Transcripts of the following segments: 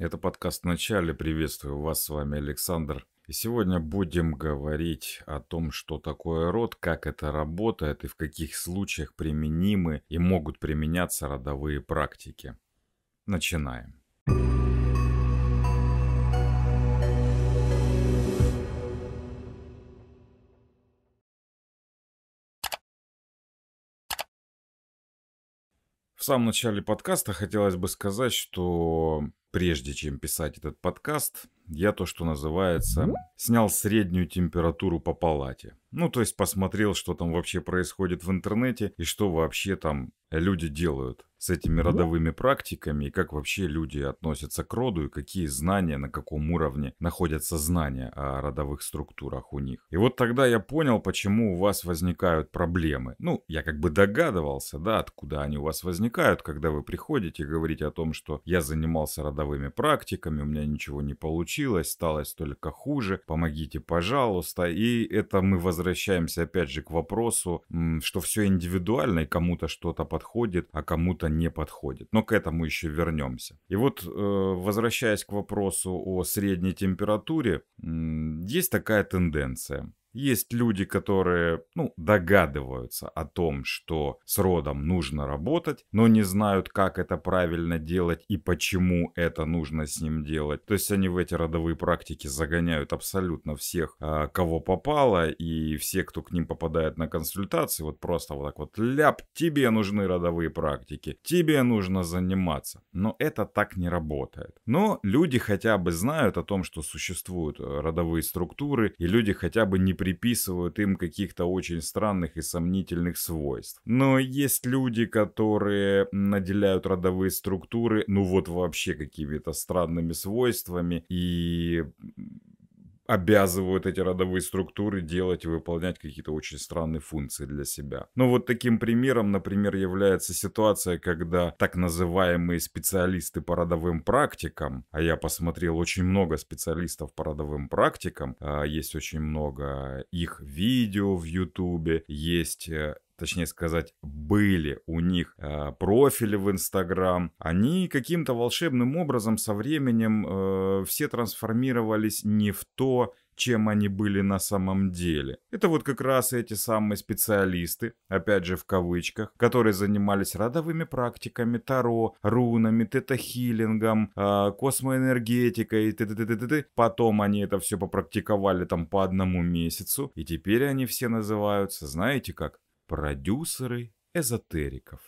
Это подкаст в начале. Приветствую вас, с вами Александр. И сегодня будем говорить о том, что такое род, как это работает и в каких случаях применимы и могут применяться родовые практики. Начинаем. В самом начале подкаста хотелось бы сказать, что прежде чем писать этот подкаст, я то, что называется, снял среднюю температуру по палате. Ну, то есть посмотрел, что там вообще происходит в интернете и что вообще там люди делают с этими родовыми практиками и как вообще люди относятся к роду и какие знания, на каком уровне находятся знания о родовых структурах у них. И вот тогда я понял, почему у вас возникают проблемы. Ну, я как бы догадывался, да, откуда они у вас возникают, когда вы приходите и говорите о том, что я занимался родовым игровыми практиками, у меня ничего не получилось, сталось только хуже, помогите, пожалуйста. И это мы возвращаемся опять же к вопросу, что все индивидуально, и кому-то что-то подходит, а кому-то не подходит. Но к этому еще вернемся. И вот, э, возвращаясь к вопросу о средней температуре, есть такая тенденция. Есть люди, которые ну, догадываются о том, что с родом нужно работать, но не знают, как это правильно делать и почему это нужно с ним делать. То есть они в эти родовые практики загоняют абсолютно всех, а, кого попало, и все, кто к ним попадает на консультации, вот просто вот так вот ляп, тебе нужны родовые практики, тебе нужно заниматься. Но это так не работает. Но люди хотя бы знают о том, что существуют э, родовые структуры, и люди хотя бы не приписывают им каких-то очень странных и сомнительных свойств. Но есть люди, которые наделяют родовые структуры, ну вот вообще какими-то странными свойствами и обязывают эти родовые структуры делать и выполнять какие-то очень странные функции для себя. Ну вот таким примером, например, является ситуация, когда так называемые специалисты по родовым практикам, а я посмотрел очень много специалистов по родовым практикам, а, есть очень много их видео в Ютубе, есть э, точнее сказать, были у них э, профили в Инстаграм, они каким-то волшебным образом со временем э, все трансформировались не в то, чем они были на самом деле. Это вот как раз эти самые специалисты, опять же в кавычках, которые занимались родовыми практиками, таро, рунами, тета-хиллингом, э, космоэнергетикой, т -т потом они это все попрактиковали там по одному месяцу, и теперь они все называются, знаете как, продюсеры эзотериков.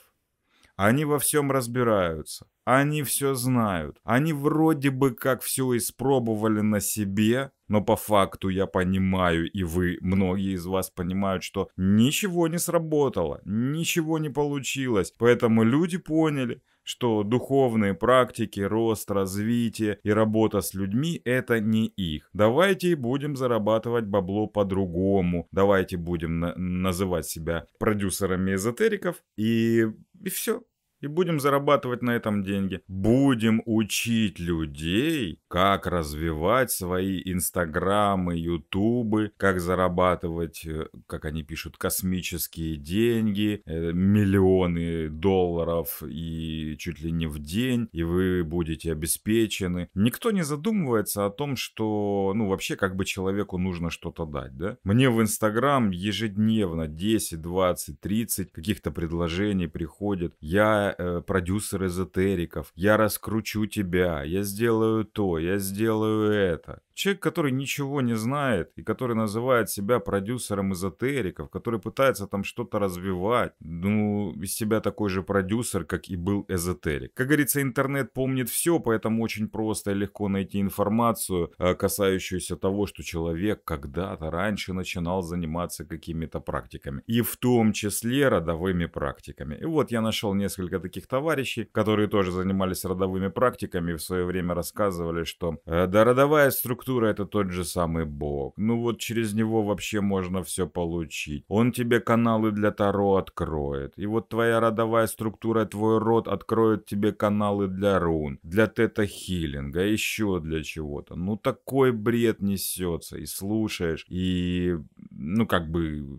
Они во всем разбираются, они все знают, они вроде бы как все испробовали на себе, но по факту я понимаю, и вы, многие из вас понимают, что ничего не сработало, ничего не получилось, поэтому люди поняли, что духовные практики, рост, развитие и работа с людьми – это не их. Давайте будем зарабатывать бабло по-другому. Давайте будем на- называть себя продюсерами эзотериков и, и все и будем зарабатывать на этом деньги. Будем учить людей, как развивать свои инстаграмы, ютубы, как зарабатывать, э, как они пишут, космические деньги, э, миллионы долларов и чуть ли не в день, и вы будете обеспечены. Никто не задумывается о том, что, ну, вообще как бы человеку нужно что-то дать, да? Мне в инстаграм ежедневно 10, 20, 30 каких-то предложений приходит. Я э, продюсер эзотериков, я раскручу тебя, я сделаю то, я сделаю это. Человек, который ничего не знает и который называет себя продюсером эзотериков, который пытается там что-то развивать, ну, из себя такой же продюсер, как и был эзотерик. Как говорится, интернет помнит все, поэтому очень просто и легко найти информацию, э, касающуюся того, что человек когда-то раньше начинал заниматься какими-то практиками. И в том числе родовыми практиками. И вот я нашел несколько таких товарищей, которые тоже занимались родовыми практиками и в свое время рассказывали, что э, да, родовая структура текстура это тот же самый бог. Ну вот через него вообще можно все получить. Он тебе каналы для Таро откроет. И вот твоя родовая структура, твой род откроет тебе каналы для рун, для тета-хиллинга, еще для чего-то. Ну такой бред несется. И слушаешь, и ну как бы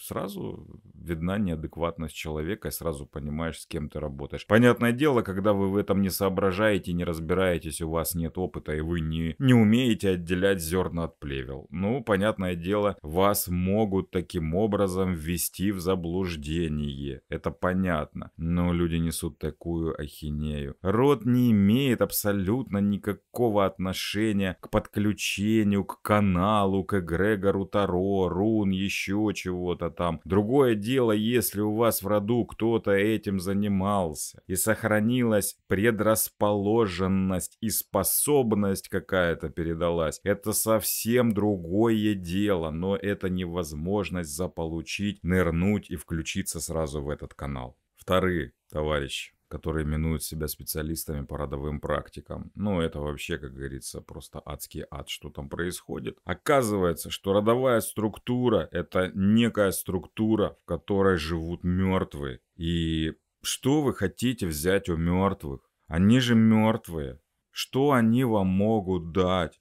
сразу видна неадекватность человека, и сразу понимаешь, с кем ты работаешь. Понятное дело, когда вы в этом не соображаете, не разбираетесь, у вас нет опыта, и вы не, не умеете отделять зерна от плевел. Ну, понятное дело, вас могут таким образом ввести в заблуждение. Это понятно. Но люди несут такую ахинею. Род не имеет абсолютно никакого отношения к подключению, к каналу, к эгрегору Таро, рун, еще чего-то там. Другое дело, дело, если у вас в роду кто-то этим занимался, и сохранилась предрасположенность и способность какая-то передалась, это совсем другое дело, но это невозможность заполучить, нырнуть и включиться сразу в этот канал. Вторые, товарищи которые минуют себя специалистами по родовым практикам. Ну, это вообще, как говорится, просто адский ад, что там происходит. Оказывается, что родовая структура – это некая структура, в которой живут мертвые. И что вы хотите взять у мертвых? Они же мертвые. Что они вам могут дать?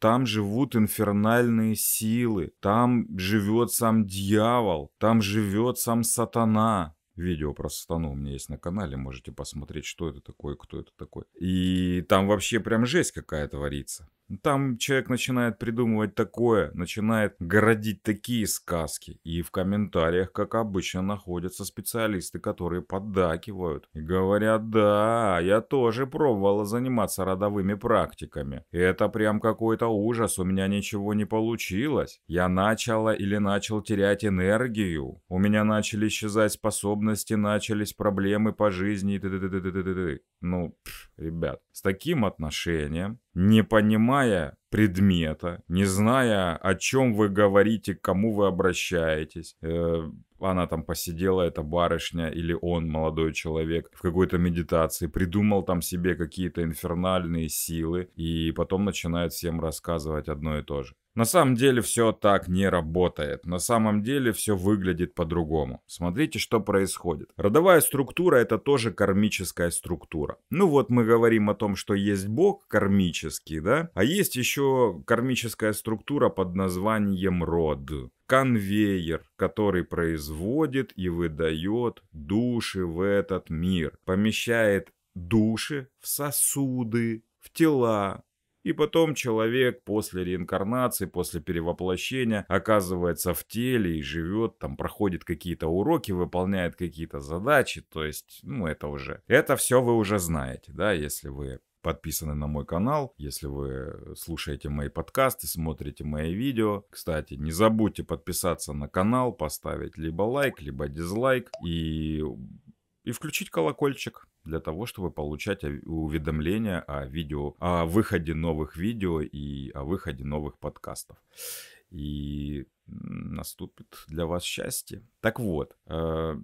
Там живут инфернальные силы, там живет сам дьявол, там живет сам сатана, Видео про Стану у меня есть на канале, можете посмотреть, что это такое, кто это такой. И там вообще прям жесть какая творится. Там человек начинает придумывать такое, начинает городить такие сказки. И в комментариях, как обычно, находятся специалисты, которые поддакивают и говорят, да, я тоже пробовала заниматься родовыми практиками. Это прям какой-то ужас, у меня ничего не получилось. Я начала или начал терять энергию. У меня начали исчезать способности, начались проблемы по жизни. Ну, ребят, с таким отношением не понимая предмета, не зная, о чем вы говорите, к кому вы обращаетесь, э, она там посидела, эта барышня, или он, молодой человек, в какой-то медитации, придумал там себе какие-то инфернальные силы, и потом начинает всем рассказывать одно и то же. На самом деле все так не работает. На самом деле все выглядит по-другому. Смотрите, что происходит. Родовая структура это тоже кармическая структура. Ну вот мы говорим о том, что есть бог кармический, да? А есть еще кармическая структура под названием род конвейер, который производит и выдает души в этот мир, помещает души в сосуды, в тела, и потом человек после реинкарнации, после перевоплощения оказывается в теле и живет, там проходит какие-то уроки, выполняет какие-то задачи. То есть, ну это уже, это все вы уже знаете, да, если вы подписаны на мой канал, если вы э, слушаете мои подкасты, смотрите мои видео. Кстати, не забудьте подписаться на канал, поставить либо лайк, либо дизлайк и, и включить колокольчик для того, чтобы получать уведомления о видео, о выходе новых видео и о выходе новых подкастов. И наступит для вас счастье. Так вот, э,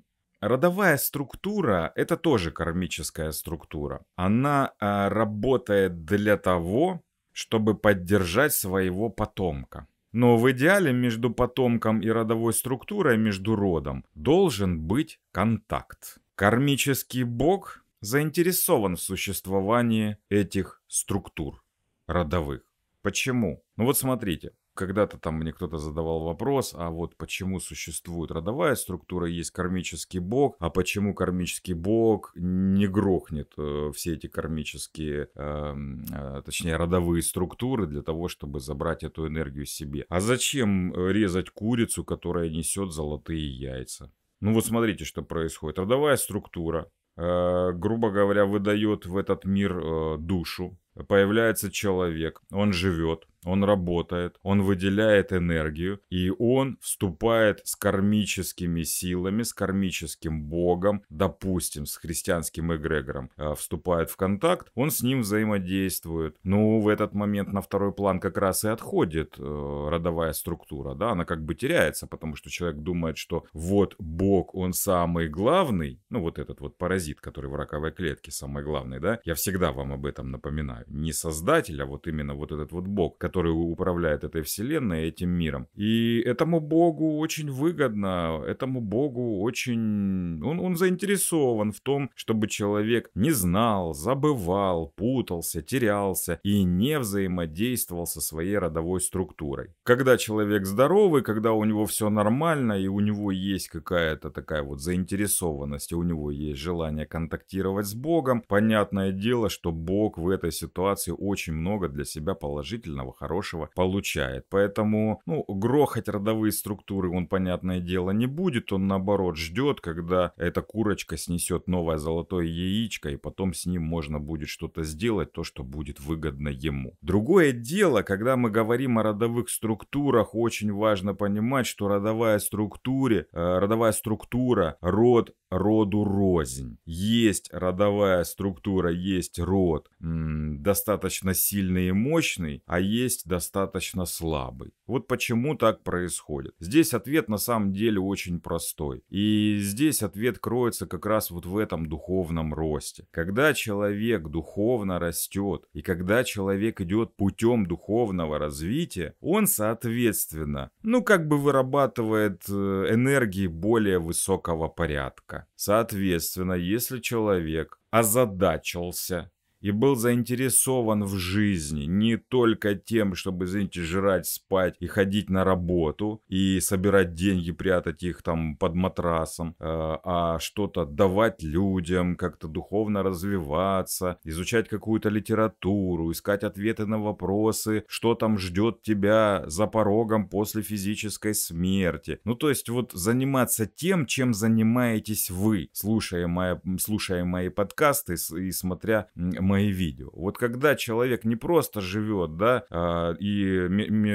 Родовая структура – это тоже кармическая структура. Она э, работает для того, чтобы поддержать своего потомка. Но в идеале между потомком и родовой структурой, между родом, должен быть контакт. Кармический бог заинтересован в существовании этих структур родовых. Почему? Ну вот смотрите, когда-то там мне кто-то задавал вопрос, а вот почему существует родовая структура, есть кармический бог, а почему кармический бог не грохнет э, все эти кармические, эм, э, точнее родовые структуры для того, чтобы забрать эту энергию себе. А зачем э, резать курицу, которая несет золотые яйца? Ну вот смотрите, что происходит. Родовая структура, грубо говоря, выдает в этот мир душу. Появляется человек, он живет, он работает, он выделяет энергию, и он вступает с кармическими силами, с кармическим богом, допустим, с христианским эгрегором, э, вступает в контакт, он с ним взаимодействует. Но ну, в этот момент на второй план как раз и отходит э, родовая структура, да, она как бы теряется, потому что человек думает, что вот бог, он самый главный, ну вот этот вот паразит, который в раковой клетке самый главный, да, я всегда вам об этом напоминаю, не создатель, а вот именно вот этот вот бог, который который управляет этой вселенной, этим миром. И этому богу очень выгодно, этому богу очень... Он, он заинтересован в том, чтобы человек не знал, забывал, путался, терялся и не взаимодействовал со своей родовой структурой. Когда человек здоровый, когда у него все нормально и у него есть какая-то такая вот заинтересованность, и у него есть желание контактировать с богом, понятное дело, что бог в этой ситуации очень много для себя положительного, хорошего получает. Поэтому, ну, грохать родовые структуры он, понятное дело, не будет. Он, наоборот, ждет, когда эта курочка снесет новое золотое яичко, и потом с ним можно будет что-то сделать, то, что будет выгодно ему. Другое дело, когда мы говорим о родовых структурах, очень важно понимать, что родовая структура э, родовая структура, род роду рознь. Есть родовая структура, есть род м, достаточно сильный и мощный, а есть есть достаточно слабый. Вот почему так происходит. Здесь ответ на самом деле очень простой. И здесь ответ кроется как раз вот в этом духовном росте. Когда человек духовно растет, и когда человек идет путем духовного развития, он, соответственно, ну как бы вырабатывает э, энергии более высокого порядка. Соответственно, если человек озадачился и был заинтересован в жизни не только тем, чтобы, извините, жрать, спать и ходить на работу, и собирать деньги, прятать их там под матрасом, э, а что-то давать людям, как-то духовно развиваться, изучать какую-то литературу, искать ответы на вопросы, что там ждет тебя за порогом после физической смерти. Ну, то есть вот заниматься тем, чем занимаетесь вы, слушая мои, слушая мои подкасты и смотря мои видео. Вот когда человек не просто живет, да, э, и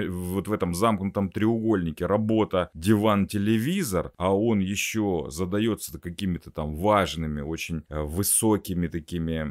вот в этом замкнутом треугольнике работа, диван, телевизор, а он еще задается какими-то там важными, очень э, высокими такими,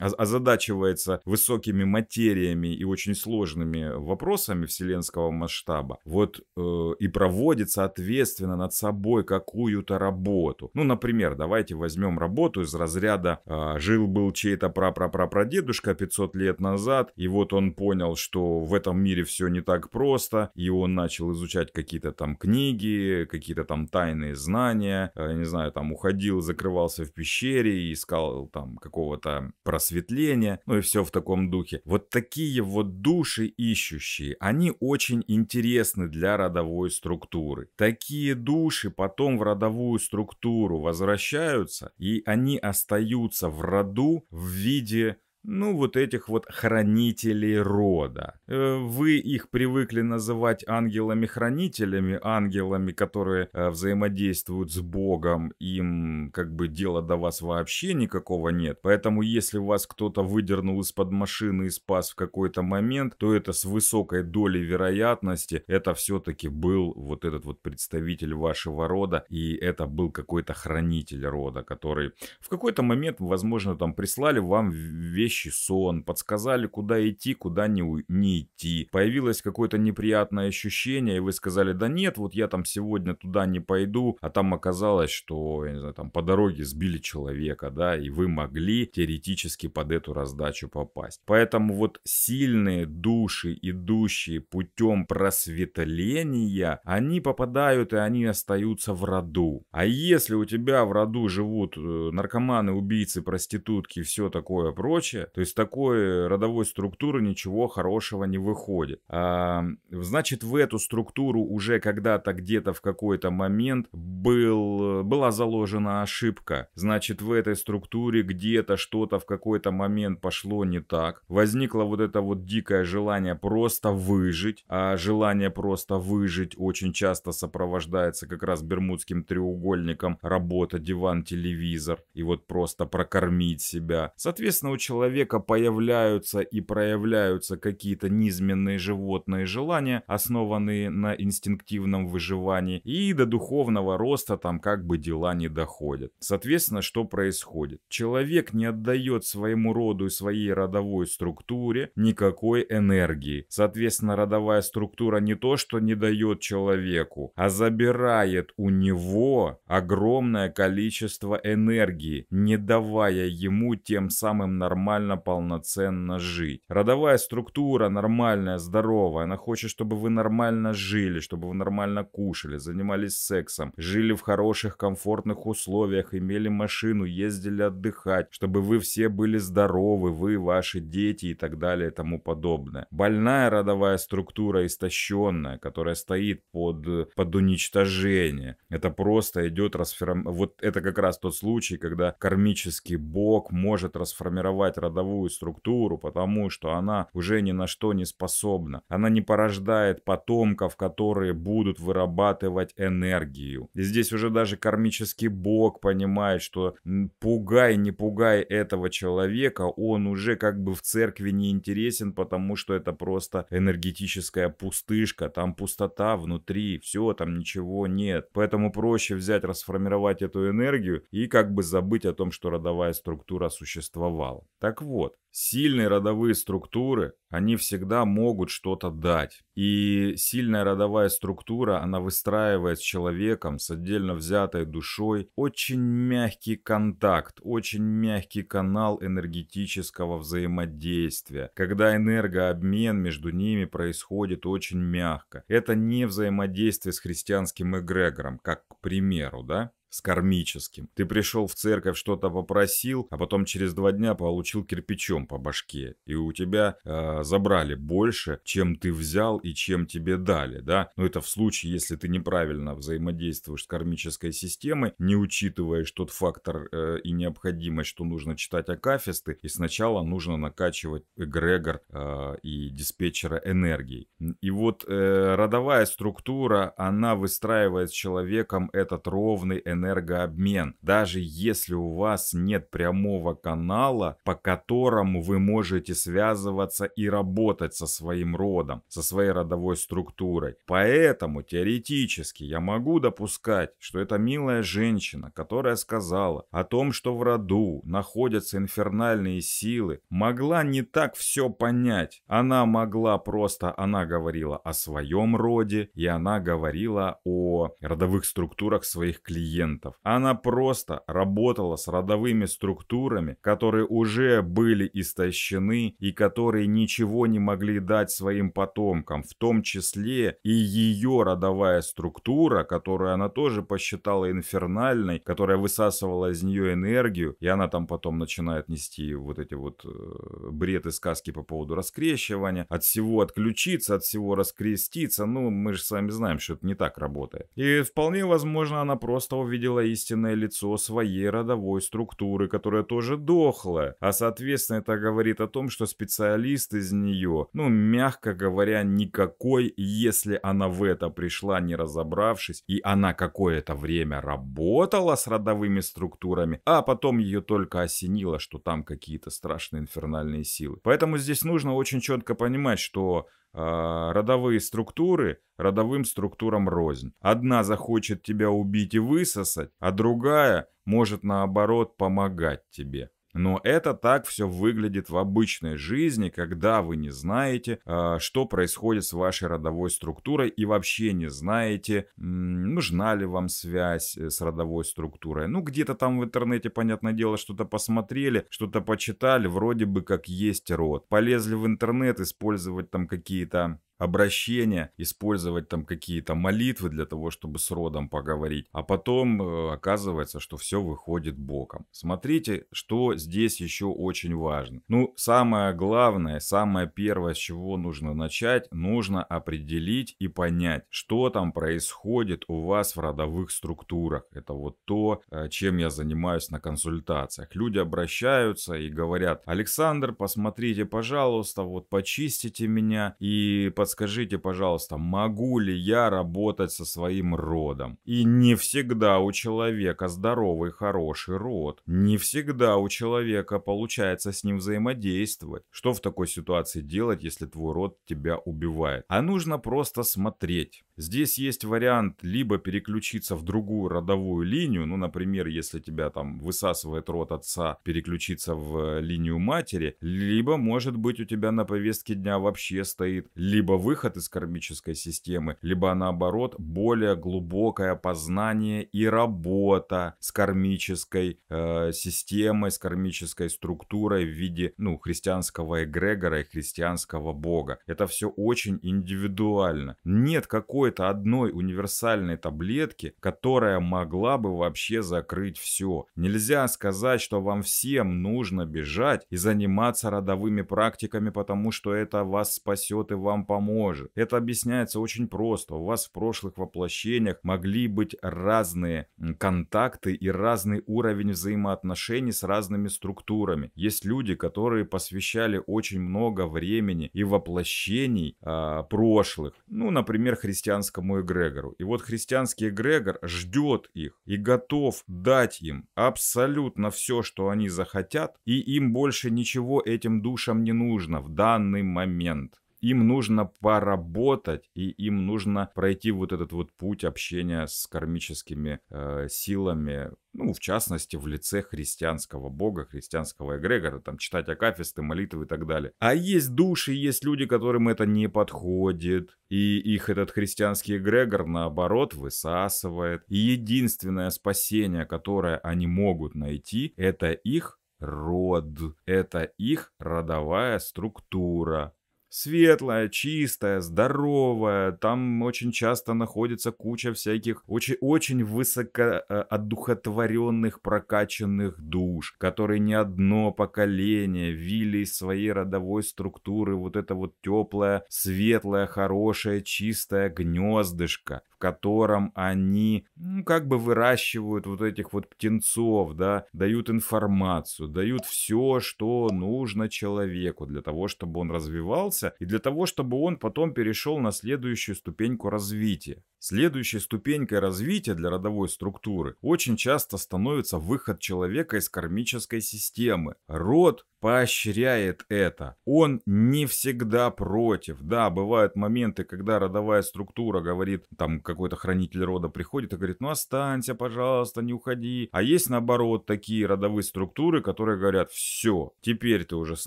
а, озадачивается высокими материями и очень сложными вопросами вселенского масштаба, вот э, и проводится ответственно над собой какую-то работу. Ну, например, давайте возьмем работу из разряда э, «жил-был чей-то пра-пра-пра прапрадедушка 500 лет назад, и вот он понял, что в этом мире все не так просто, и он начал изучать какие-то там книги, какие-то там тайные знания, я э, не знаю, там уходил, закрывался в пещере и искал там какого-то просветления, ну и все в таком духе. Вот такие вот души ищущие, они очень интересны для родовой структуры. Такие души потом в родовую структуру возвращаются, и они остаются в роду в виде ну, вот этих вот хранителей рода. Э, вы их привыкли называть ангелами-хранителями, ангелами, которые э, взаимодействуют с Богом, им как бы дела до вас вообще никакого нет. Поэтому если вас кто-то выдернул из-под машины и спас в какой-то момент, то это с высокой долей вероятности, это все-таки был вот этот вот представитель вашего рода, и это был какой-то хранитель рода, который в какой-то момент, возможно, там прислали вам вещь вещий сон, подсказали, куда идти, куда не, у... не идти. Появилось какое-то неприятное ощущение, и вы сказали, да нет, вот я там сегодня туда не пойду, а там оказалось, что, я не знаю, там по дороге сбили человека, да, и вы могли теоретически под эту раздачу попасть. Поэтому вот сильные души, идущие путем просветления, они попадают и они остаются в роду. А если у тебя в роду живут э, наркоманы, убийцы, проститутки и все такое прочее, то есть такой родовой структуры ничего хорошего не выходит. А, значит, в эту структуру уже когда-то где-то в какой-то момент был, была заложена ошибка. Значит, в этой структуре где-то что-то в какой-то момент пошло не так. Возникло вот это вот дикое желание просто выжить. А желание просто выжить очень часто сопровождается как раз бермудским треугольником работа, диван, телевизор. И вот просто прокормить себя. Соответственно, у человека человека появляются и проявляются какие-то низменные животные желания, основанные на инстинктивном выживании, и до духовного роста там как бы дела не доходят. Соответственно, что происходит? Человек не отдает своему роду и своей родовой структуре никакой энергии. Соответственно, родовая структура не то, что не дает человеку, а забирает у него огромное количество энергии, не давая ему тем самым нормально нормально, полноценно жить. Родовая структура нормальная, здоровая. Она хочет, чтобы вы нормально жили, чтобы вы нормально кушали, занимались сексом, жили в хороших, комфортных условиях, имели машину, ездили отдыхать, чтобы вы все были здоровы, вы, ваши дети и так далее и тому подобное. Больная родовая структура, истощенная, которая стоит под, под уничтожение. Это просто идет расформирование. Вот это как раз тот случай, когда кармический бог может расформировать родовую родовую структуру, потому что она уже ни на что не способна. Она не порождает потомков, которые будут вырабатывать энергию. И здесь уже даже кармический бог понимает, что пугай, не пугай этого человека, он уже как бы в церкви не интересен, потому что это просто энергетическая пустышка, там пустота внутри, все, там ничего нет. Поэтому проще взять, расформировать эту энергию и как бы забыть о том, что родовая структура существовала. Так так вот, сильные родовые структуры, они всегда могут что-то дать. И сильная родовая структура, она выстраивает с человеком, с отдельно взятой душой, очень мягкий контакт, очень мягкий канал энергетического взаимодействия, когда энергообмен между ними происходит очень мягко. Это не взаимодействие с христианским эгрегором, как к примеру, да? с кармическим. Ты пришел в церковь, что-то попросил, а потом через два дня получил кирпичом по башке. И у тебя э, забрали больше, чем ты взял и чем тебе дали, да? Но это в случае, если ты неправильно взаимодействуешь с кармической системой, не учитываешь тот фактор э, и необходимость, что нужно читать акафисты, и сначала нужно накачивать эгрегор э, и диспетчера энергии. И вот э, родовая структура, она выстраивает с человеком этот ровный энергетический энергообмен, даже если у вас нет прямого канала, по которому вы можете связываться и работать со своим родом, со своей родовой структурой. Поэтому теоретически я могу допускать, что эта милая женщина, которая сказала о том, что в роду находятся инфернальные силы, могла не так все понять. Она могла просто, она говорила о своем роде, и она говорила о родовых структурах своих клиентов клиентов. Она просто работала с родовыми структурами, которые уже были истощены и которые ничего не могли дать своим потомкам, в том числе и ее родовая структура, которую она тоже посчитала инфернальной, которая высасывала из нее энергию, и она там потом начинает нести вот эти вот э, бред и сказки по поводу раскрещивания, от всего отключиться, от всего раскреститься, ну мы же с вами знаем, что это не так работает. И вполне возможно она просто увидела увидела истинное лицо своей родовой структуры, которая тоже дохла. А соответственно это говорит о том, что специалист из нее, ну мягко говоря, никакой, если она в это пришла не разобравшись, и она какое-то время работала с родовыми структурами, а потом ее только осенило, что там какие-то страшные инфернальные силы. Поэтому здесь нужно очень четко понимать, что Э, родовые структуры родовым структурам рознь. Одна захочет тебя убить и высосать, а другая может наоборот помогать тебе. Но это так все выглядит в обычной жизни, когда вы не знаете, а, что происходит с вашей родовой структурой и вообще не знаете, нужна ли вам связь э, с родовой структурой. Ну, где-то там в интернете, понятное дело, что-то посмотрели, что-то почитали, вроде бы как есть род. Полезли в интернет использовать там какие-то обращения, использовать там какие-то молитвы для того, чтобы с родом поговорить. А потом э, оказывается, что все выходит боком. Смотрите, что здесь еще очень важно. Ну, самое главное, самое первое, с чего нужно начать, нужно определить и понять, что там происходит у вас в родовых структурах. Это вот то, э, чем я занимаюсь на консультациях. Люди обращаются и говорят, Александр, посмотрите, пожалуйста, вот почистите меня и посмотрите, подскажите, пожалуйста, могу ли я работать со своим родом? И не всегда у человека здоровый, хороший род. Не всегда у человека получается с ним взаимодействовать. Что в такой ситуации делать, если твой род тебя убивает? А нужно просто смотреть. Здесь есть вариант либо переключиться в другую родовую линию, ну, например, если тебя там высасывает род отца, переключиться в э, линию матери, либо, может быть, у тебя на повестке дня вообще стоит либо выход из кармической системы, либо наоборот более глубокое познание и работа с кармической э, системой, с кармической структурой в виде ну, христианского эгрегора и христианского бога. Это все очень индивидуально. Нет какой-то одной универсальной таблетки, которая могла бы вообще закрыть все. Нельзя сказать, что вам всем нужно бежать и заниматься родовыми практиками, потому что это вас спасет и вам поможет поможет. Это объясняется очень просто. У вас в прошлых воплощениях могли быть разные контакты и разный уровень взаимоотношений с разными структурами. Есть люди, которые посвящали очень много времени и воплощений э, прошлых. Ну, например, христианскому эгрегору. И вот христианский эгрегор ждет их и готов дать им абсолютно все, что они захотят, и им больше ничего этим душам не нужно в данный момент им нужно поработать, и им нужно пройти вот этот вот путь общения с кармическими э, силами, ну, в частности, в лице христианского бога, христианского эгрегора, там, читать акафисты, молитвы и так далее. А есть души, есть люди, которым это не подходит, и их этот христианский эгрегор, наоборот, высасывает. И единственное спасение, которое они могут найти, это их род, это их родовая структура. Светлая, чистая, здоровая. Там очень часто находится куча всяких очень, очень высоко э, одухотворенных, прокачанных душ, которые не одно поколение вили из своей родовой структуры вот это вот теплое, светлое, хорошее, чистое гнездышко, котором они ну, как бы выращивают вот этих вот птенцов, да, дают информацию, дают все, что нужно человеку для того, чтобы он развивался и для того, чтобы он потом перешел на следующую ступеньку развития. Следующей ступенькой развития для родовой структуры очень часто становится выход человека из кармической системы. Род поощряет это. Он не всегда против. Да, бывают моменты, когда родовая структура говорит, там какой-то хранитель рода приходит и говорит, ну останься, пожалуйста, не уходи. А есть наоборот такие родовые структуры, которые говорят, все, теперь ты уже с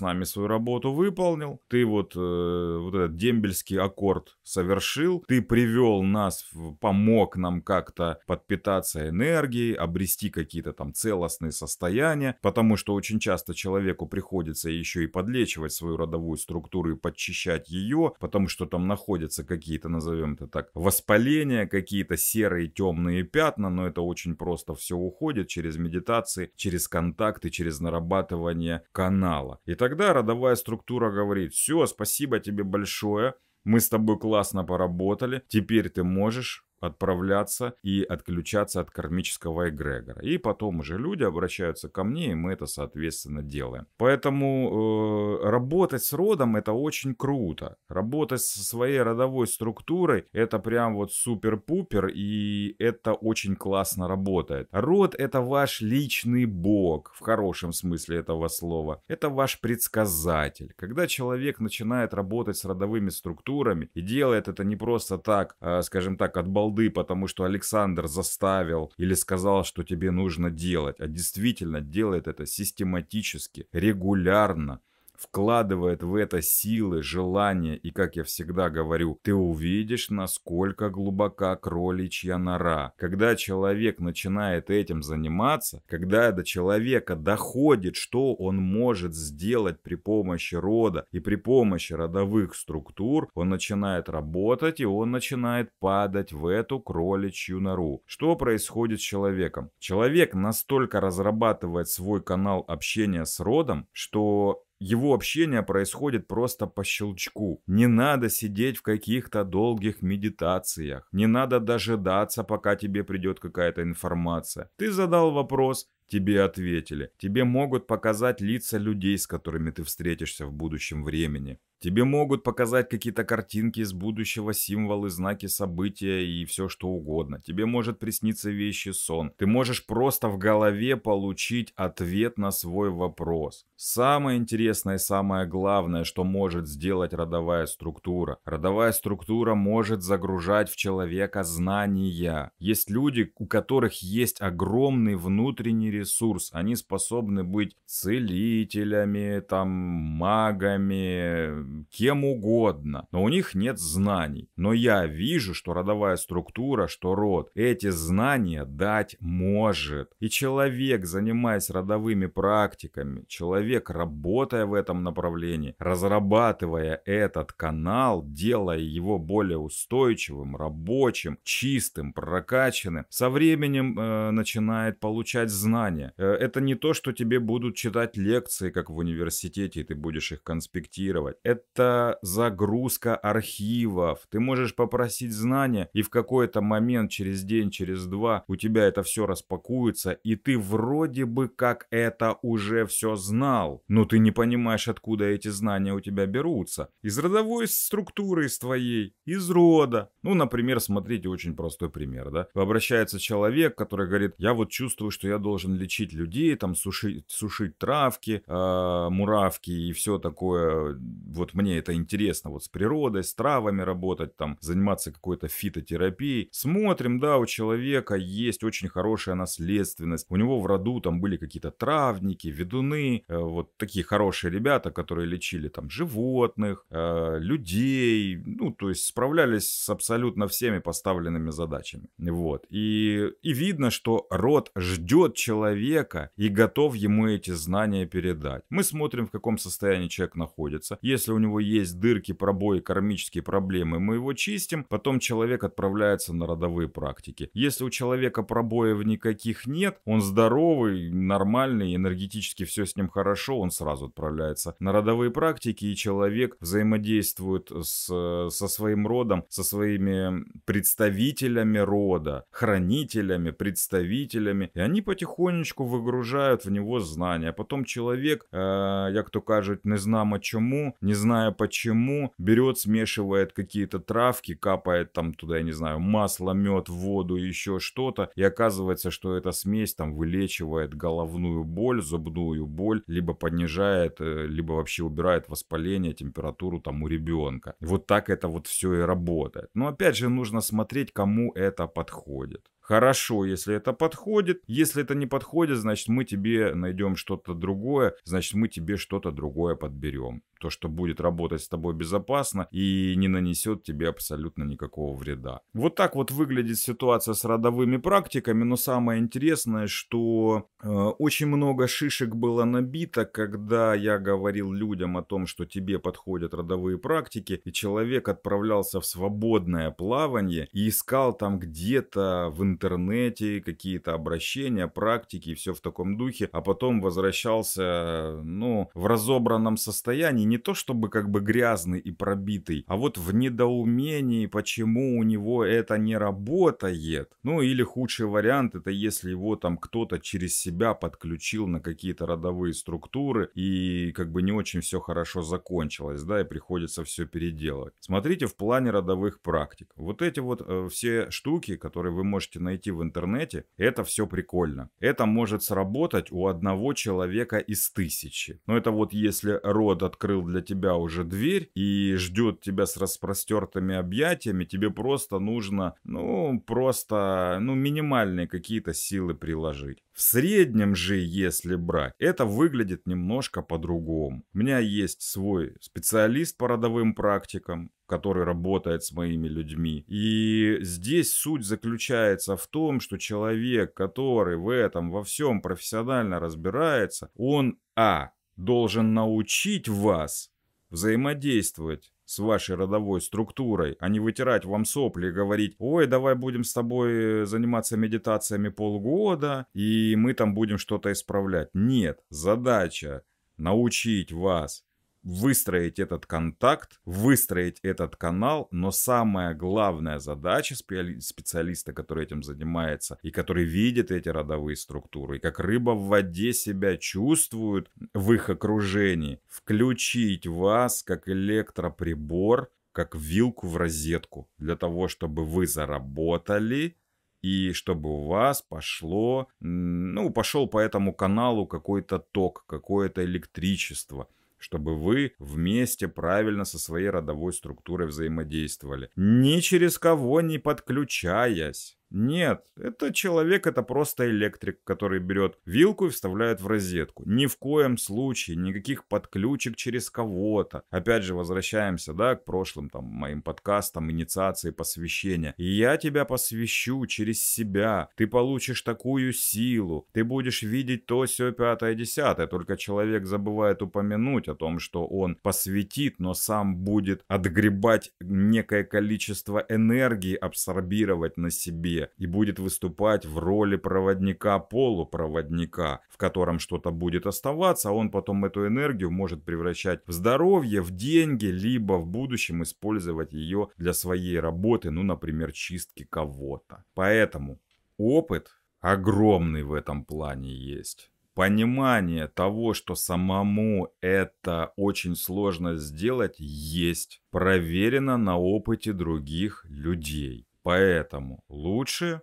нами свою работу выполнил, ты вот, э, вот этот дембельский аккорд совершил, ты привел нас помог нам как-то подпитаться энергией, обрести какие-то там целостные состояния, потому что очень часто человеку приходится еще и подлечивать свою родовую структуру и подчищать ее, потому что там находятся какие-то, назовем это так, воспаления, какие-то серые темные пятна, но это очень просто все уходит через медитации, через контакты, через нарабатывание канала. И тогда родовая структура говорит, все, спасибо тебе большое, мы с тобой классно поработали, теперь ты можешь отправляться и отключаться от кармического эгрегора. И потом уже люди обращаются ко мне, и мы это, соответственно, делаем. Поэтому э, работать с родом это очень круто. Работать со своей родовой структурой это прям вот супер-пупер, и это очень классно работает. Род это ваш личный бог, в хорошем смысле этого слова. Это ваш предсказатель. Когда человек начинает работать с родовыми структурами и делает это не просто так, э, скажем так, от балды балды, потому что Александр заставил или сказал, что тебе нужно делать, а действительно делает это систематически, регулярно, вкладывает в это силы, желания, и, как я всегда говорю, ты увидишь, насколько глубока кроличья нора. Когда человек начинает этим заниматься, когда до человека доходит, что он может сделать при помощи рода и при помощи родовых структур, он начинает работать и он начинает падать в эту кроличью нору. Что происходит с человеком? Человек настолько разрабатывает свой канал общения с родом, что его общение происходит просто по щелчку. Не надо сидеть в каких-то долгих медитациях. Не надо дожидаться, пока тебе придет какая-то информация. Ты задал вопрос, тебе ответили. Тебе могут показать лица людей, с которыми ты встретишься в будущем времени. Тебе могут показать какие-то картинки из будущего, символы, знаки события и все что угодно. Тебе может присниться вещи сон. Ты можешь просто в голове получить ответ на свой вопрос. Самое интересное и самое главное, что может сделать родовая структура. Родовая структура может загружать в человека знания. Есть люди, у которых есть огромный внутренний ресурс. Они способны быть целителями, там, магами, кем угодно, но у них нет знаний. Но я вижу, что родовая структура, что род эти знания дать может. И человек, занимаясь родовыми практиками, человек, работая в этом направлении, разрабатывая этот канал, делая его более устойчивым, рабочим, чистым, прокачанным, со временем э, начинает получать знания. Э, это не то, что тебе будут читать лекции, как в университете, и ты будешь их конспектировать. Это это загрузка архивов. Ты можешь попросить знания, и в какой-то момент, через день, через два, у тебя это все распакуется, и ты вроде бы как это уже все знал, но ты не понимаешь, откуда эти знания у тебя берутся. Из родовой структуры из твоей, из рода. Ну, например, смотрите, очень простой пример, да. Обращается человек, который говорит, я вот чувствую, что я должен лечить людей, там, сушить, сушить травки, э, муравки и все такое, вот вот мне это интересно, вот с природой, с травами работать, там, заниматься какой-то фитотерапией. Смотрим, да, у человека есть очень хорошая наследственность. У него в роду там были какие-то травники, ведуны, э, вот такие хорошие ребята, которые лечили там животных, э, людей, ну, то есть справлялись с абсолютно всеми поставленными задачами. Вот. И, и видно, что род ждет человека и готов ему эти знания передать. Мы смотрим, в каком состоянии человек находится. Если у у него есть дырки, пробои, кармические проблемы, мы его чистим, потом человек отправляется на родовые практики. Если у человека пробоев никаких нет, он здоровый, нормальный, энергетически все с ним хорошо, он сразу отправляется на родовые практики, и человек взаимодействует с, со своим родом, со своими представителями рода, хранителями, представителями, и они потихонечку выгружают в него знания. А потом человек, э, як то кажут, не знамо чому, не знамо зная почему, берет, смешивает какие-то травки, капает там туда, я не знаю, масло, мед, воду, еще что-то, и оказывается, что эта смесь там вылечивает головную боль, зубную боль, либо понижает, э, либо вообще убирает воспаление, температуру там у ребенка. Вот так это вот все и работает. Но опять же, нужно смотреть, кому это подходит. Хорошо, если это подходит. Если это не подходит, значит мы тебе найдем что-то другое, значит мы тебе что-то другое подберем. То, что будет работать с тобой безопасно и не нанесет тебе абсолютно никакого вреда. Вот так вот выглядит ситуация с родовыми практиками, но самое интересное, что э, очень много шишек было набито, когда я говорил людям о том, что тебе подходят родовые практики, и человек отправлялся в свободное плавание и искал там где-то в интернете интернете, какие-то обращения, практики, все в таком духе, а потом возвращался, ну, в разобранном состоянии, не то чтобы как бы грязный и пробитый, а вот в недоумении, почему у него это не работает. Ну, или худший вариант, это если его там кто-то через себя подключил на какие-то родовые структуры и как бы не очень все хорошо закончилось, да, и приходится все переделывать. Смотрите в плане родовых практик. Вот эти вот э, все штуки, которые вы можете найти в интернете, это все прикольно. Это может сработать у одного человека из тысячи. Но это вот если род открыл для тебя уже дверь и ждет тебя с распростертыми объятиями, тебе просто нужно, ну, просто, ну, минимальные какие-то силы приложить. В среднем же, если брать, это выглядит немножко по-другому. У меня есть свой специалист по родовым практикам, который работает с моими людьми. И здесь суть заключается в том, что человек, который в этом во всем профессионально разбирается, он, а, должен научить вас взаимодействовать с вашей родовой структурой, а не вытирать вам сопли и говорить, ой, давай будем с тобой заниматься медитациями полгода, и мы там будем что-то исправлять. Нет, задача научить вас выстроить этот контакт, выстроить этот канал, но самая главная задача специалиста, который этим занимается и который видит эти родовые структуры, и как рыба в воде себя чувствует в их окружении, включить вас как электроприбор, как вилку в розетку, для того, чтобы вы заработали, и чтобы у вас пошло, ну, пошел по этому каналу какой-то ток, какое-то электричество – чтобы вы вместе правильно со своей родовой структурой взаимодействовали, ни через кого не подключаясь. Нет, это человек, это просто электрик, который берет вилку и вставляет в розетку. Ни в коем случае никаких подключек через кого-то. Опять же, возвращаемся, да, к прошлым там моим подкастам, инициации, посвящения. Я тебя посвящу через себя. Ты получишь такую силу. Ты будешь видеть то, все, пятое, десятое. Только человек забывает упомянуть о том, что он посвятит, но сам будет отгребать некое количество энергии, абсорбировать на себе языке и будет выступать в роли проводника-полупроводника, в котором что-то будет оставаться, а он потом эту энергию может превращать в здоровье, в деньги, либо в будущем использовать ее для своей работы, ну, например, чистки кого-то. Поэтому опыт огромный в этом плане есть понимание того, что самому это очень сложно сделать, есть. Проверено на опыте других людей. Поэтому лучше,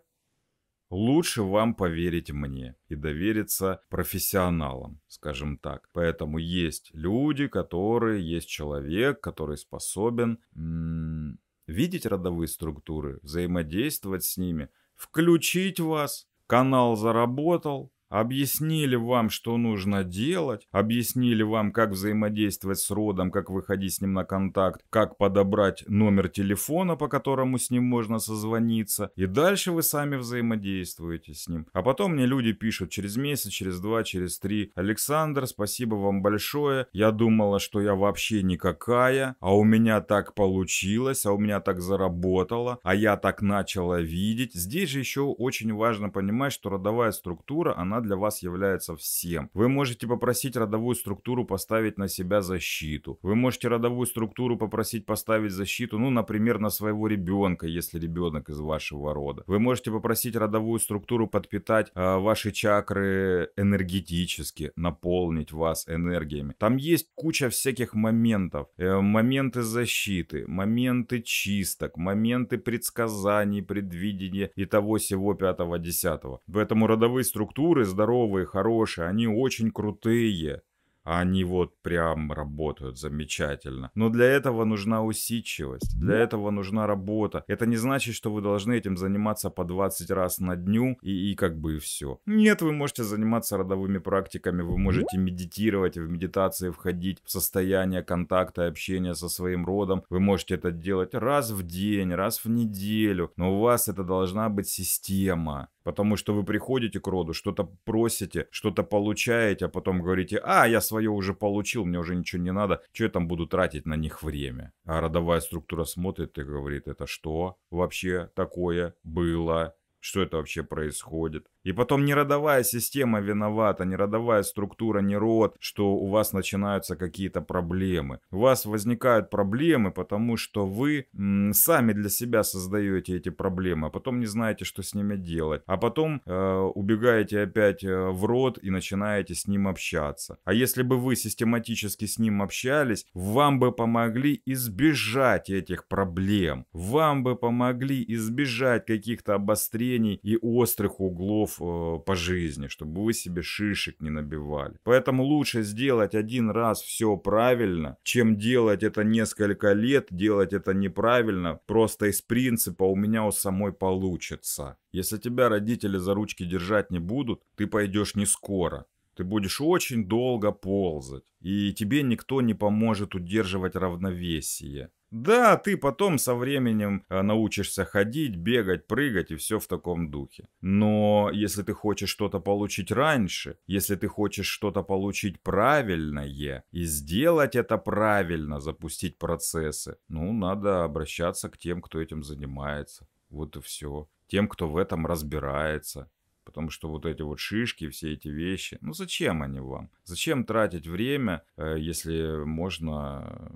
лучше вам поверить мне и довериться профессионалам, скажем так. Поэтому есть люди, которые, есть человек, который способен м -м, видеть родовые структуры, взаимодействовать с ними, включить вас, канал заработал, Объяснили вам, что нужно делать, объяснили вам, как взаимодействовать с родом, как выходить с ним на контакт, как подобрать номер телефона, по которому с ним можно созвониться, и дальше вы сами взаимодействуете с ним. А потом мне люди пишут через месяц, через два, через три, Александр, спасибо вам большое, я думала, что я вообще никакая, а у меня так получилось, а у меня так заработало, а я так начала видеть. Здесь же еще очень важно понимать, что родовая структура, она для вас является всем. Вы можете попросить родовую структуру поставить на себя защиту. Вы можете родовую структуру попросить поставить защиту, ну, например, на своего ребенка, если ребенок из вашего рода. Вы можете попросить родовую структуру подпитать э, ваши чакры энергетически, наполнить вас энергиями. Там есть куча всяких моментов. Э, моменты защиты, моменты чисток, моменты предсказаний, предвидения и того всего пятого десятого. Поэтому родовые структуры здоровые, хорошие, они очень крутые. Они вот прям работают замечательно. Но для этого нужна усидчивость, для этого нужна работа. Это не значит, что вы должны этим заниматься по 20 раз на дню и, и как бы и все. Нет, вы можете заниматься родовыми практиками, вы можете медитировать, в медитации входить в состояние контакта и общения со своим родом. Вы можете это делать раз в день, раз в неделю. Но у вас это должна быть система. Потому что вы приходите к роду, что-то просите, что-то получаете, а потом говорите, а, я свое уже получил, мне уже ничего не надо, что я там буду тратить на них время? А родовая структура смотрит и говорит, это что вообще такое было? Что это вообще происходит? И потом не родовая система виновата, не родовая структура, не род, что у вас начинаются какие-то проблемы. У вас возникают проблемы, потому что вы м, сами для себя создаете эти проблемы, а потом не знаете, что с ними делать. А потом э, убегаете опять э, в род и начинаете с ним общаться. А если бы вы систематически с ним общались, вам бы помогли избежать этих проблем. Вам бы помогли избежать каких-то обострений и острых углов Э, по жизни, чтобы вы себе шишек не набивали. Поэтому лучше сделать один раз все правильно, чем делать это несколько лет, делать это неправильно, просто из принципа у меня у самой получится. Если тебя родители за ручки держать не будут, ты пойдешь не скоро. Ты будешь очень долго ползать, и тебе никто не поможет удерживать равновесие. Да, ты потом со временем э, научишься ходить, бегать, прыгать и все в таком духе. Но если ты хочешь что-то получить раньше, если ты хочешь что-то получить правильное и сделать это правильно, запустить процессы, ну, надо обращаться к тем, кто этим занимается. Вот и все. Тем, кто в этом разбирается. Потому что вот эти вот шишки, все эти вещи, ну зачем они вам? Зачем тратить время, э, если можно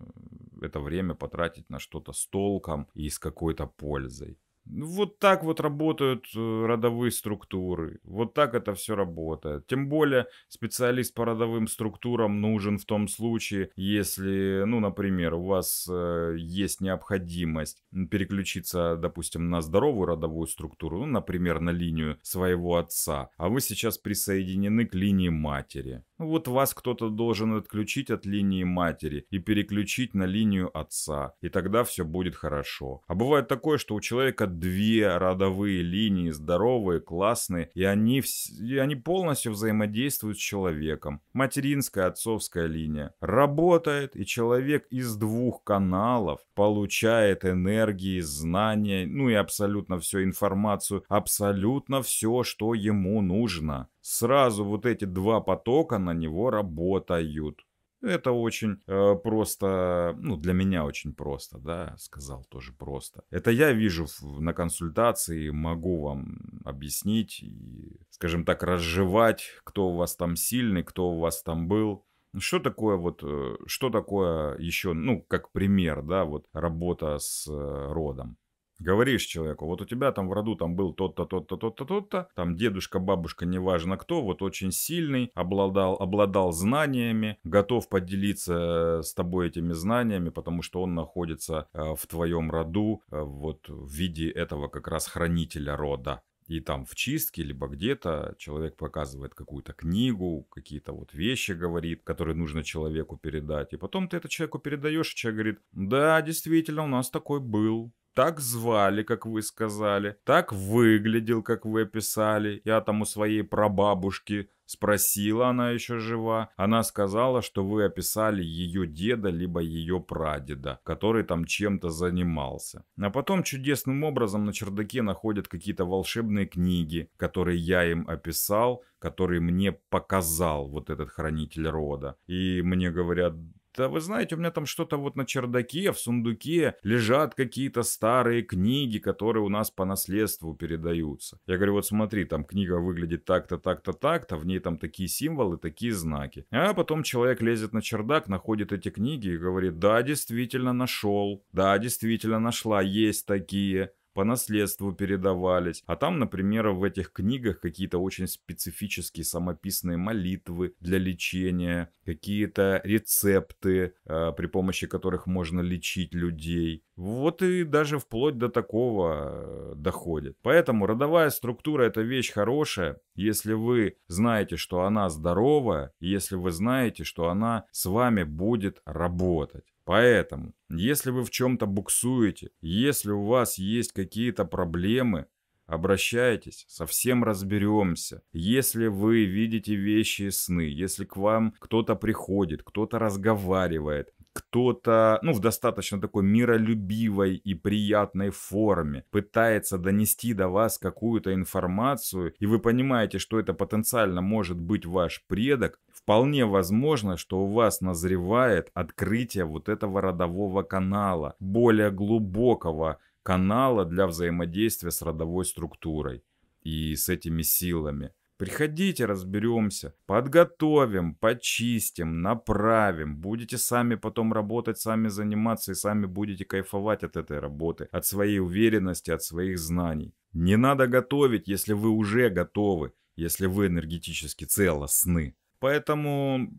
это время потратить на что-то с толком и с какой-то пользой. Ну, вот так вот работают э, родовые структуры. Вот так это все работает. Тем более специалист по родовым структурам нужен в том случае, если, ну, например, у вас э, есть необходимость переключиться, допустим, на здоровую родовую структуру, ну, например, на линию своего отца, а вы сейчас присоединены к линии матери. Ну, вот вас кто-то должен отключить от линии матери и переключить на линию отца, и тогда все будет хорошо. А бывает такое, что у человека две родовые линии, здоровые, классные, и они, вс... и они полностью взаимодействуют с человеком. Материнская, отцовская линия. Работает, и человек из двух каналов получает энергии, знания, ну и абсолютно всю информацию, абсолютно все, что ему нужно. Сразу вот эти два потока на него работают. Это очень э, просто, ну, для меня очень просто, да, сказал тоже просто. Это я вижу в, на консультации, могу вам объяснить и, скажем так, разжевать, кто у вас там сильный, кто у вас там был. Что такое вот, э, что такое еще, ну, как пример, да, вот работа с э, родом? Говоришь человеку, вот у тебя там в роду там был тот-то, тот-то, тот-то, тот-то, там дедушка, бабушка, неважно кто, вот очень сильный, обладал, обладал знаниями, готов поделиться с тобой этими знаниями, потому что он находится а, в твоем роду а, вот в виде этого как раз хранителя рода и там в чистке, либо где-то человек показывает какую-то книгу, какие-то вот вещи говорит, которые нужно человеку передать. И потом ты это человеку передаешь, и человек говорит, да, действительно, у нас такой был так звали, как вы сказали, так выглядел, как вы описали. Я там у своей прабабушки Спросила она еще жива. Она сказала, что вы описали ее деда, либо ее прадеда, который там чем-то занимался. А потом чудесным образом на чердаке находят какие-то волшебные книги, которые я им описал, которые мне показал вот этот хранитель рода. И мне говорят, да вы знаете, у меня там что-то вот на чердаке, а в сундуке лежат какие-то старые книги, которые у нас по наследству передаются. Я говорю, вот смотри, там книга выглядит так-то, так-то, так-то, в ней там такие символы, такие знаки. А потом человек лезет на чердак, находит эти книги и говорит, да, действительно нашел, да, действительно нашла, есть такие по наследству передавались. А там, например, в этих книгах какие-то очень специфические самописные молитвы для лечения, какие-то рецепты, а, при помощи которых можно лечить людей. Вот и даже вплоть до такого а, доходит. Поэтому родовая структура это вещь хорошая, если вы знаете, что она здоровая, если вы знаете, что она с вами будет работать. Поэтому, если вы в чем-то буксуете, если у вас есть какие-то проблемы, обращайтесь, совсем разберемся. Если вы видите вещи и сны, если к вам кто-то приходит, кто-то разговаривает, кто-то, ну, в достаточно такой миролюбивой и приятной форме пытается донести до вас какую-то информацию, и вы понимаете, что это потенциально может быть ваш предок, вполне возможно, что у вас назревает открытие вот этого родового канала, более глубокого канала для взаимодействия с родовой структурой и с этими силами. Приходите, разберемся, подготовим, почистим, направим. Будете сами потом работать, сами заниматься и сами будете кайфовать от этой работы, от своей уверенности, от своих знаний. Не надо готовить, если вы уже готовы, если вы энергетически целостны. Поэтому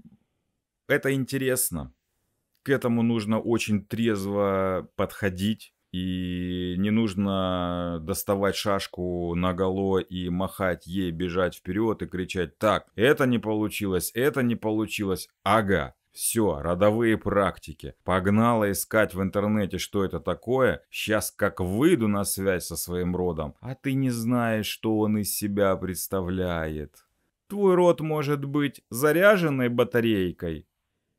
это интересно. К этому нужно очень трезво подходить и не нужно доставать шашку наголо и махать ей, бежать вперед и кричать «Так, это не получилось, это не получилось, ага». Все, родовые практики. Погнала искать в интернете, что это такое. Сейчас как выйду на связь со своим родом, а ты не знаешь, что он из себя представляет. Твой род может быть заряженной батарейкой,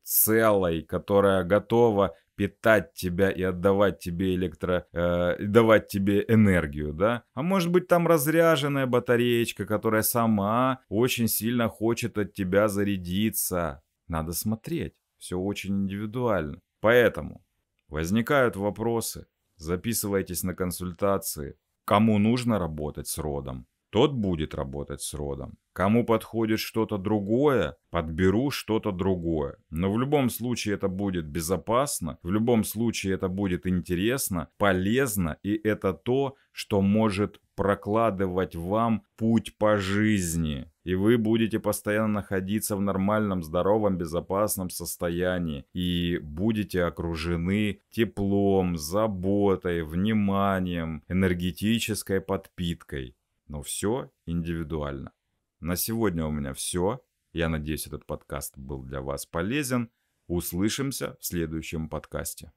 целой, которая готова питать тебя и отдавать тебе электро, э, давать тебе энергию, да? А может быть там разряженная батареечка, которая сама очень сильно хочет от тебя зарядиться. Надо смотреть, все очень индивидуально. Поэтому возникают вопросы, записывайтесь на консультации, кому нужно работать с родом тот будет работать с родом. Кому подходит что-то другое, подберу что-то другое. Но в любом случае это будет безопасно, в любом случае это будет интересно, полезно, и это то, что может прокладывать вам путь по жизни. И вы будете постоянно находиться в нормальном, здоровом, безопасном состоянии. И будете окружены теплом, заботой, вниманием, энергетической подпиткой но все индивидуально. На сегодня у меня все. Я надеюсь, этот подкаст был для вас полезен. Услышимся в следующем подкасте.